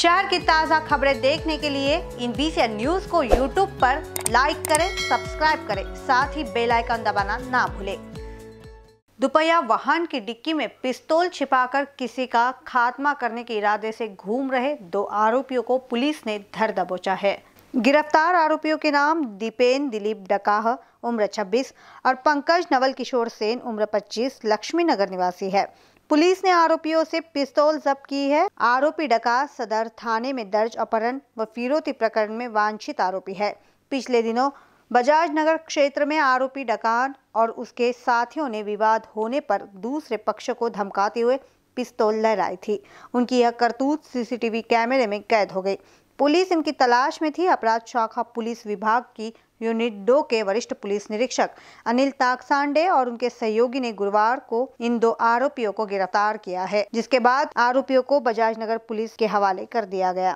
शहर की ताज़ा खबरें देखने के लिए इन बीसी न्यूज को यूट्यूब पर लाइक करें सब्सक्राइब करें साथ ही बेल आइकन दबाना ना भूलें दुपहिया वाहन की डिक्की में पिस्तौल छिपाकर किसी का खात्मा करने के इरादे से घूम रहे दो आरोपियों को पुलिस ने धर दबोचा है गिरफ्तार आरोपियों के नाम दीपेन दिलीप डकाह उम्र 26 और पंकज नवल किशोर सेन उम्र 25 लक्ष्मी नगर निवासी है पुलिस ने आरोपियों से पिस्तौल जब्त की है आरोपी डकात सदर थाने में दर्ज अपहरण व फिरौती प्रकरण में वांछित आरोपी है पिछले दिनों बजाज नगर क्षेत्र में आरोपी डकान और उसके साथियों ने विवाद होने पर दूसरे पक्ष को धमकाते हुए पिस्तौल लहराई थी उनकी यह करतूत सीसीटीवी कैमरे में कैद हो गई पुलिस इनकी तलाश में थी अपराध शाखा पुलिस विभाग की यूनिट दो के वरिष्ठ पुलिस निरीक्षक अनिल ताकसांडे और उनके सहयोगी ने गुरुवार को इन दो आरोपियों को गिरफ्तार किया है जिसके बाद आरोपियों को बजाज नगर पुलिस के हवाले कर दिया गया